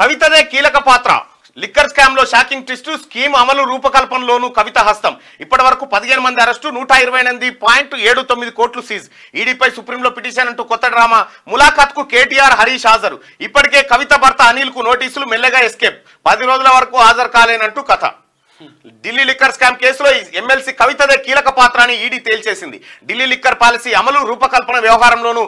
కవితదే కీలక పాత్ర liquor scam లో షాకింగ్ ట్విస్ట్ స్కీమ్ అమలు రూపకల్పనలోనూ కవిత హస్తం ఇప్పటి వరకు పదిహేను మంది అరెస్టు నూట ఇరవై ఎనిమిది పాయింట్ ఏడు తొమ్మిది కోట్లు సీజ్ ఈడీపై సుప్రీంలో పిటిషన్ అంటూ కొత్త డ్రామా ములాఖాత్ కు కేటీఆర్ హరీష్ హాజరు ఇప్పటికే కవిత భర్త అనిల్ కు నోటీసులు మెల్లగా ఎస్కేప్ పది రోజుల వరకు హాజరు కాలేనంటూ కథ ఢిల్లీ లిక్కర్ స్కామ్ కేసులో ఎమ్మెల్సీ కవితదే కీలక పాత్ర అని ఈడీ తేల్చేసింది ఢిల్లీ లిక్కర్ పాలసీ అమలు రూపకల్పన వ్యవహారంలోనూ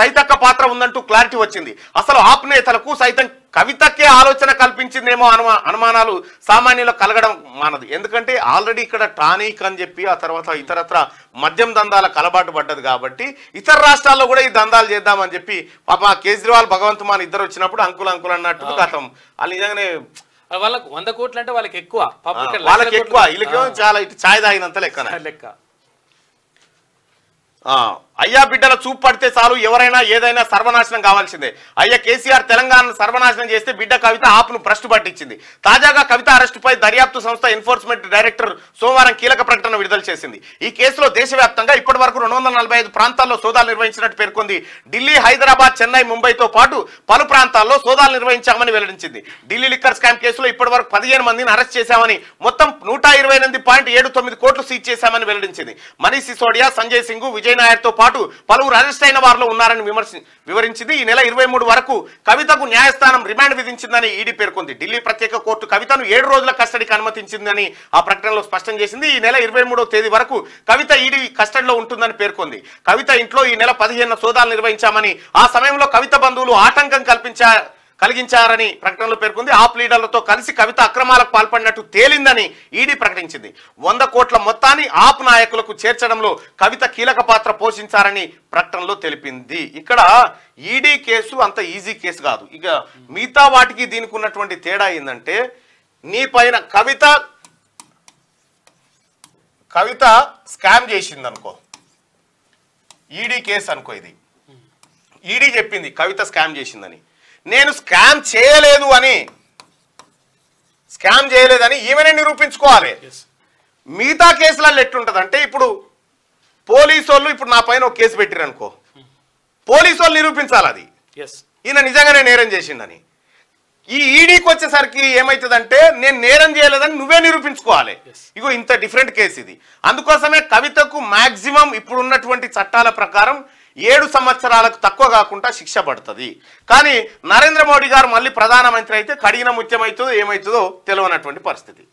తైతక్క పాత్ర ఉందంటూ క్లారిటీ వచ్చింది అసలు ఆప్ నేతలకు సైతం కవితకే ఆలోచన కల్పించిందేమో అనుమా అనుమానాలు సామాన్యులకు కలగడం మానదు ఎందుకంటే ఆల్రెడీ ఇక్కడ టానిక్ అని చెప్పి ఆ తర్వాత ఇతరత్ర మద్యం దందాల కలబాటు పడ్డది కాబట్టి ఇతర రాష్ట్రాల్లో కూడా ఈ దందాలు చేద్దామని చెప్పి పాప కేజ్రీవాల్ భగవంత్ మాన్ ఇద్దరు వచ్చినప్పుడు అంకులు అంకులు అన్నట్టు గతం వాళ్ళు నిజంగానే వాళ్ళకు వంద కోట్లు అంటే వాళ్ళకి ఎక్కువ వాళ్ళకి ఎక్కువ వీళ్ళకేమో చాలా ఇటు ఛాయ్ తాగినంత లెక్క లెక్క అయ్యా బిడ్డల చూపు పడితే చాలు ఎవరైనా ఏదైనా సర్వనాశనం కావాల్సిందే అయ్యా కేసీఆర్ తెలంగాణను సర్వనాశనం చేస్తే బిడ్డ కవిత ఆపును భ్రష్టు పట్టించింది తాజాగా కవిత అరెస్టుపై దర్యాప్తు సంస్థ ఎన్ఫోర్స్మెంట్ డైరెక్టర్ సోమవారం కీలక ప్రకటన విడుదల చేసింది ఈ కేసులో దేశవ్యాప్తంగా ఇప్పటి వరకు రెండు ప్రాంతాల్లో సోదాలు నిర్వహించినట్టు పేర్కొంది ఢిల్లీ హైదరాబాద్ చెన్నై ముంబైతో పాటు పలు ప్రాంతాల్లో సోదాలు నిర్వహించామని వెల్లడించింది ఢిల్లీ లిక్కర్ స్కామ్ కేసులో ఇప్పటి వరకు పదిహేను మందిని అరెస్ట్ చేశామని మొత్తం నూట కోట్లు సీజ్ చేశామని వెల్లడించింది మనీష్ సిసోడియా సంజయ్ సింగ్ విజయ్ నాయర్తో పాటు పలువురు అరెస్ట్ అయిన వారిలో ఉన్నారని విమర్శి వివరించింది ఈ నెల ఇరవై వరకు కవితకు న్యాయస్థానం రిమాండ్ విధించిందని ఈడీ పేర్కొంది ఢిల్లీ ప్రత్యేక కోర్టు కవితను ఏడు రోజుల కస్టడీకి అనుమతించిందని ఆ ప్రకటనలో స్పష్టం చేసింది ఈ నెల ఇరవై తేదీ వరకు కవిత ఈడీ కస్టడీలో ఉంటుందని పేర్కొంది కవిత ఇంట్లో ఈ నెల పదిహేను సోదాలు నిర్వహించామని ఆ సమయంలో కవిత బంధువులు ఆటంకం కల్పించారు కలిగించారని ప్రకటనలో పేర్కొంది ఆప్ లీడర్లతో కలిసి కవిత అక్రమాలకు పాల్పడినట్టు తేలిందని ఈడీ ప్రకటించింది వంద కోట్ల మొత్తాన్ని ఆప్ నాయకులకు చేర్చడంలో కవిత కీలక పాత్ర పోషించారని ప్రకటనలో తెలిపింది ఇక్కడ ఈడీ కేసు అంత ఈజీ కేసు కాదు ఇక మిగతా వాటికి దీనికి ఉన్నటువంటి తేడా ఏంటంటే నీ పైన కవిత కవిత స్కామ్ చేసింది అనుకో ఈడీ కేసు అనుకో ఇది ఈడీ చెప్పింది కవిత స్కామ్ చేసిందని నేను స్కామ్ చేయలేదు అని స్కామ్ చేయలేదని ఈమెనే నిరూపించుకోవాలి మిగతా కేసులలో ఎట్లుంటుంది అంటే ఇప్పుడు పోలీసు వాళ్ళు ఇప్పుడు నా పైన ఒక కేసు పెట్టిరు అనుకో పోలీసు వాళ్ళు నిరూపించాలి అది ఈయన నిజంగానే నేరం చేసిందని ఈ ఈడీకి వచ్చేసరికి ఏమవుతుందంటే నేను నేరం చేయలేదని నువ్వే నిరూపించుకోవాలి ఇగో ఇంత డిఫరెంట్ కేసు ఇది అందుకోసమే కవితకు మాక్సిమం ఇప్పుడున్నటువంటి చట్టాల ప్రకారం ఏడు సంవత్సరాలకు తక్కువ కాకుండా శిక్ష పడుతుంది కానీ నరేంద్ర మోడీ గారు మళ్ళీ ప్రధానమంత్రి అయితే కడిగిన ముత్యమవుతుందో ఏమవుతుందో తెలియనటువంటి పరిస్థితి